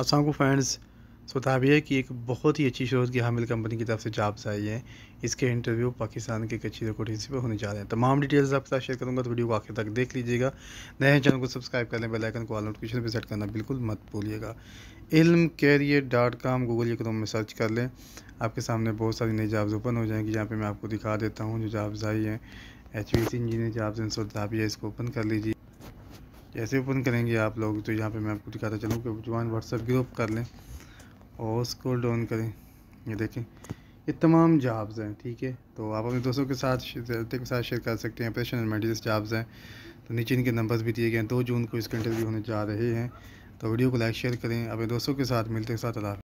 Aslam friends so है की एक बहुत ही अच्छी शोध की हामिल कंपनी की तरफ से जॉब्स आई हैं इसके इंटरव्यू पाकिस्तान के कच्ची रिकॉर्डिंग पर होने जा रहे हैं तमाम डिटेल्स आपके साथ शेयर करूँगा तो वीडियो को आखिर तक देख लीजिएगा नए चैनल को सब्सक्राइब कर लें बेलाइकन को नोटिफिकेशन पर सेट करना बिल्कुल मत भूलिएगा इलम career dot com Google Chrome में सर्च कर लें आपके सामने बहुत सारी नई जॉब्स ओपन हो जाएंगी जहाँ पर मैं आपको दिखा देता हूँ जो जॉब्स आई हैं H P C engineer jobs इन है इसको ओपन कर लीजिए जैसे ओपन करेंगे आप लोग तो यहाँ पे मैं आपको दिखाता चलूँ कि जवान व्हाट्सएप ग्रुप कर लें और उसको डाउन करें ये देखें ये तमाम जॉब्स हैं ठीक है तो आप अपने दोस्तों के साथ के साथ शेयर कर सकते हैं एंड मेडिस जॉब्स हैं तो नीचे इनके नंबर्स भी दिए गए हैं दो जून को इसके इंटरव्यू होने जा रहे हैं तो वीडियो को लाइक शेयर करें अपने दोस्तों के साथ मिलते के साथ अला